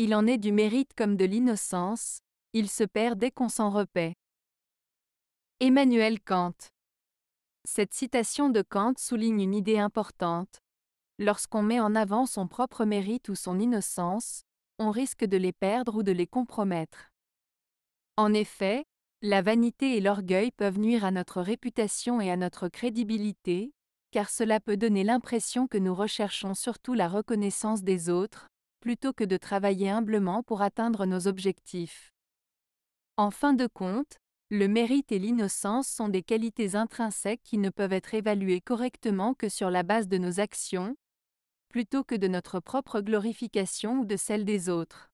Il en est du mérite comme de l'innocence, il se perd dès qu'on s'en repaît. Emmanuel Kant Cette citation de Kant souligne une idée importante. Lorsqu'on met en avant son propre mérite ou son innocence, on risque de les perdre ou de les compromettre. En effet, la vanité et l'orgueil peuvent nuire à notre réputation et à notre crédibilité, car cela peut donner l'impression que nous recherchons surtout la reconnaissance des autres, plutôt que de travailler humblement pour atteindre nos objectifs. En fin de compte, le mérite et l'innocence sont des qualités intrinsèques qui ne peuvent être évaluées correctement que sur la base de nos actions, plutôt que de notre propre glorification ou de celle des autres.